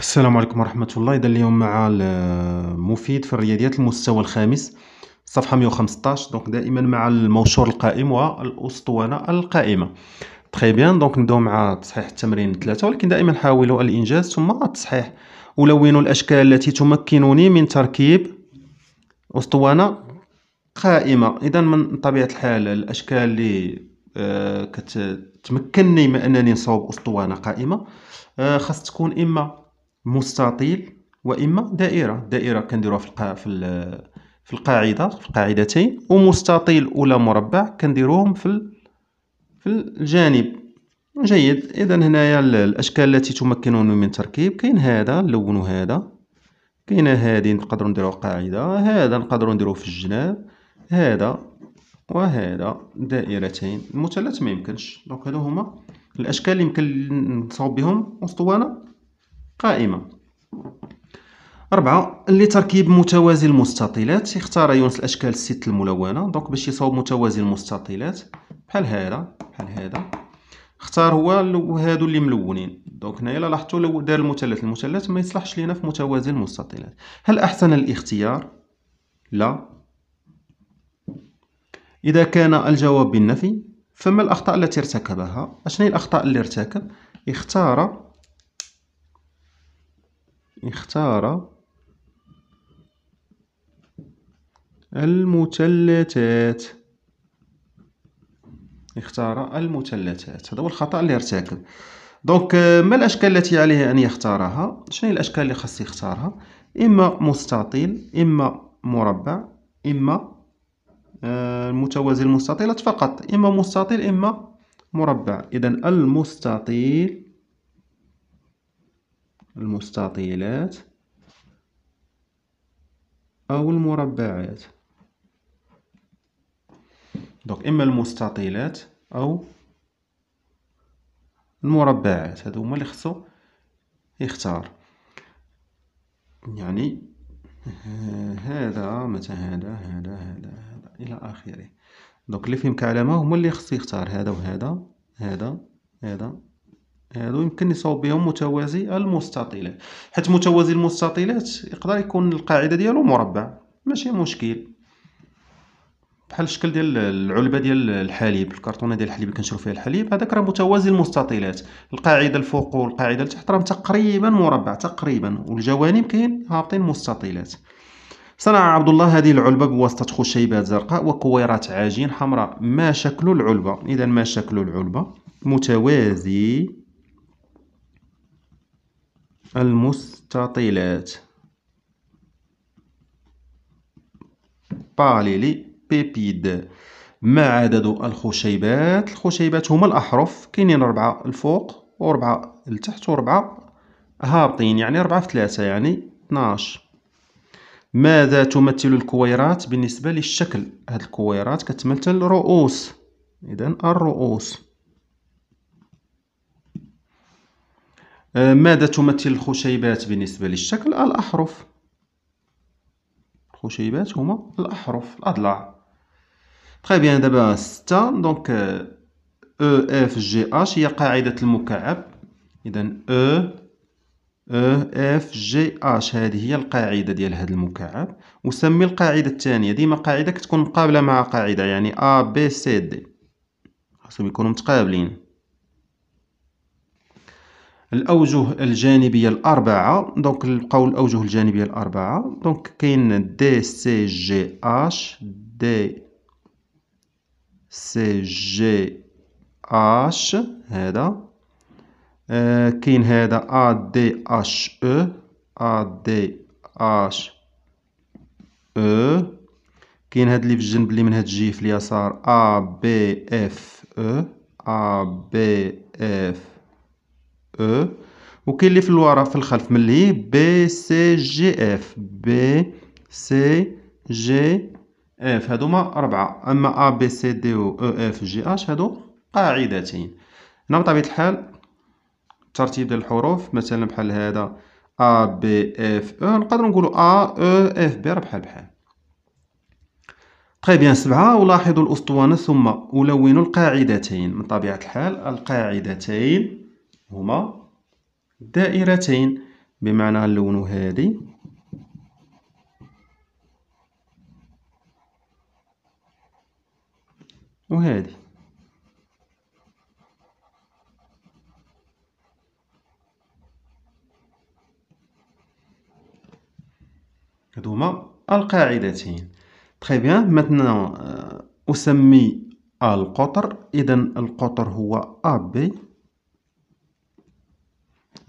السلام عليكم ورحمة الله إذا اليوم مع مفيد في الرياضيات المستوى الخامس صفحة 115 دونك دائما مع الموشور القائم والأسطوانة القائمة تخي بيان دونك نبداو مع تصحيح التمرين ثلاثة ولكن دائما حاولوا الإنجاز ثم التصحيح ولونوا الأشكال التي تمكنني من تركيب أسطوانة قائمة إذا من طبيعة الحال الأشكال اللي آه، كتمكنني من أنني نصوب أسطوانة قائمة آه، خاص تكون إما مستطيل واما دائره دائره كنديروها في في في القاعده في القاعدتين ومستطيل ولا مربع كنديروهم في في الجانب جيد اذا هنايا الاشكال التي تمكنني من تركيب كاين هذا نلونو هذا كاين هذه نقدروا نديروا قاعده هذا نقدروا نديروه في الجناب هذا وهذا دائرتين المثلث ما يمكنش دونك هادو هما الاشكال اللي يمكن نصاوب بهم اسطوانه قائمة أربعة اللي تركيب متوازي المستطيلات اختار يونس الأشكال الست الملونة دونك باش يصاوب متوازي المستطيلات بحال هذا بحال هذا اختار هو هادو اللي ملونين دونك هنايا لاحظتوا لو دار المثلث المثلث ما يصلحش لينا في متوازي المستطيلات هل أحسن الاختيار لا إذا كان الجواب بالنفي فما الأخطاء التي ارتكبها أشنو الأخطاء اللي ارتكب اختار اختار المثلثات اختار المثلثات هذا هو الخطأ اللي ارتكب دونك ما الاشكال التي عليه ان يختارها شنو هي الاشكال اللي خاص يختارها اما مستطيل اما مربع اما آه، المتوازي المستطيلات فقط اما مستطيل اما مربع اذا المستطيل المستطيلات أو المربعات دونك إما المستطيلات أو المربعات هادو هما اللي خصو يختار يعني هذا مثلا هذا هذا هذا هذا الى اخره دونك اللي فيهم كعلامه هما اللي خصو يختار هذا وهذا هذا هذا هادو يمكن يصاوب بهم متوازي المستطيلات حيت متوازي المستطيلات يقدر يكون القاعده ديالو مربع ماشي مشكل بحال الشكل ديال العلبه ديال الحليب الكرتونه ديال الحليب اللي كنشرو فيها الحليب هذاك راه متوازي المستطيلات القاعده الفوق والقاعده التحت راهم تقريبا مربع تقريبا والجوانب كاين هابطين مستطيلات صنع عبد الله هذه العلبة بواسطة خشيبات زرقاء وكويرات عجين حمراء ما شكل العلبة إذا ما شكل العلبة متوازي المستطيلات باليلي بيبيد ما عدد الخشيبات الخشيبات هما الأحرف كاينين ربعة الفوق واربعه لتحت واربعه هابطين يعني ربعة في ثلاثة يعني 12 ماذا تمثل الكويرات بالنسبة للشكل هاد الكويرات كتمثل رؤوس إذا الرؤوس آه، ماذا تمثل الخشيبات بالنسبة للشكل الأحرف الخشيبات هما الأحرف الأضلاع تخي بيان دابا ستة دونك او اف جي اش هي قاعدة المكعب إذا او او اف جي اش هذه هي القاعدة ديال هذا المكعب وسمي القاعدة الثانية ديما قاعدة كتكون مقابلة مع قاعدة يعني ا بي سي دي خاصهم يكونوا متقابلين الاوجه الجانبيه الاربعه دونك نلقاو الاوجه الجانبيه الاربعه دونك كاين دي سي جي اش دي سي جي اش هذا آه، كاين هذا ا دي اش او ا دي اش او كاين هاد اللي في الجنب اللي من هاد الجهه في اليسار ا بي اف او ا بي اف او وكاين اللي في الوراء في الخلف ملي بي سي جي اف بي سي جي اف هادوما اربعه اما ا بي سي دي او او اف جي اش هادو قاعدتين هنا بطبيعه الحال ترتيب ديال الحروف مثلا بحال هذا ا بي اف او e. نقدروا نقولوا ا او e, اف بي راه بحال بحال تخي بيان سبعة ولاحظوا الأسطوانة ثم ألون القاعدتين من طبيعة الحال القاعدتين هما دائرتين بمعنى غنلونو هادي وهادي هادو هما القاعدتين تري بيان maintenant euh, أسمي القطر إذا القطر هو أ بي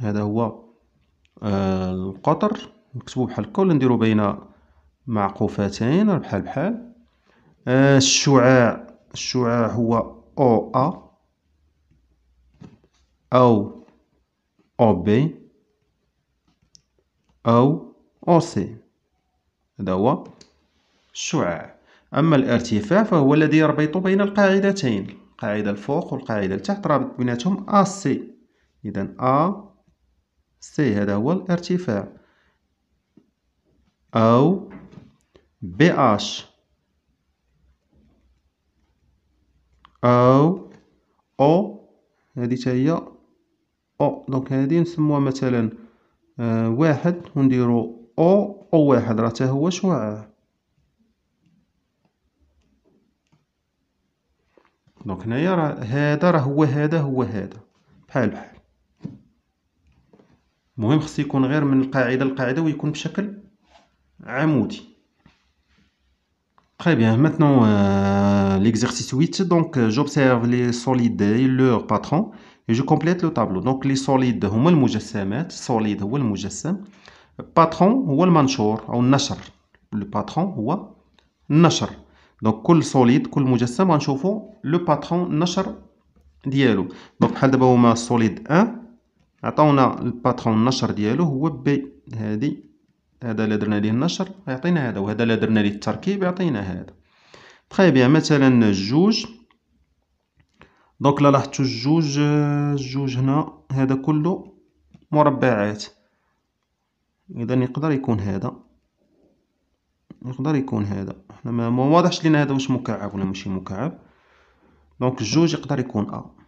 هذا هو آه، القطر نكتبو بحال هكا ولا نديرو بين معقوفتين بحال بحال آه، الشعاع الشعاع هو او ا او او بي او او سي هذا هو الشعاع اما الارتفاع فهو الذي يربط بين القاعدتين القاعده الفوق والقاعده التحت رابط بيناتهم ا سي اذا ا سي هذا هو الارتفاع أو بي اش أو أو هذه هي أو دونك هذه نسموها مثلا آه، واحد ونديرو أو أو واحد راه حتى هو شعاع آه. دونك هنايا راه هذا راه هو هذا هو هذا بحال بحال المهم خص يكون غير من القاعده للقاعده ويكون بشكل عمودي Très bien, maintenant euh, l'exercice 8, donc euh, j'observe les solides et leur patron et je complète le tableau. Donc les solides هما المجسمات, solide هو المجسم, patron هو المنشور أو النشر, le patron هو النشر. دونك كل سوليد كل مجسم غنشوفو لو باترون النشر ديالو دونك بحال دابا هما سوليد 1 عطاونا الباترون النشر ديالو هو بي هادي هذا اللي درنا ليه النشر يعطينا هذا وهذا اللي درنا ليه التركيب يعطينا هذا تخي بيان مثلا جوج دونك لا لاحظتو الجوج الجوج هنا هذا كله مربعات اذا يقدر يكون هذا يقدر يكون هذا حنا ما واضحش لينا هذا واش مكعب ولا ماشي مكعب دونك الجوج يقدر يكون ا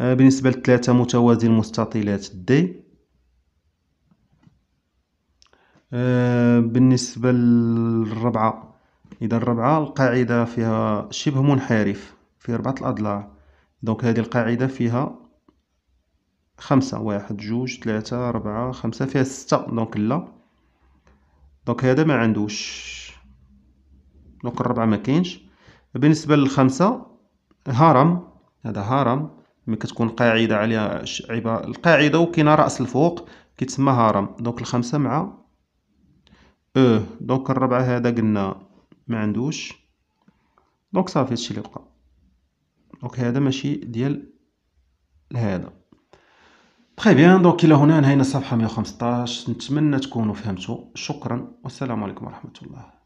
آه، بالنسبة لثلاثة متوازي المستطيلات دي آه، بالنسبة للربعة إذا الربعة القاعدة فيها شبه منحرف في ربعة الأضلاع دونك هذه القاعدة فيها خمسة واحد جوج ثلاثة أربعة خمسة فيها ستة دونك لا دونك هذا ما عندوش دونك الربعة ما كينش بالنسبة للخمسة هرم هذا هرم ملي كتكون قاعده عليها عبا القاعده وكاينه راس الفوق كيتسمى هرم دونك الخمسه مع او دونك الربعه هذا قلنا ما عندوش دونك صافي هادشي اللي بقى دونك هذا ماشي ديال هذا تري طيب، بيان دونك الى هنا انهينا الصفحه 115 نتمنى تكونوا فهمتوا شكرا والسلام عليكم ورحمه الله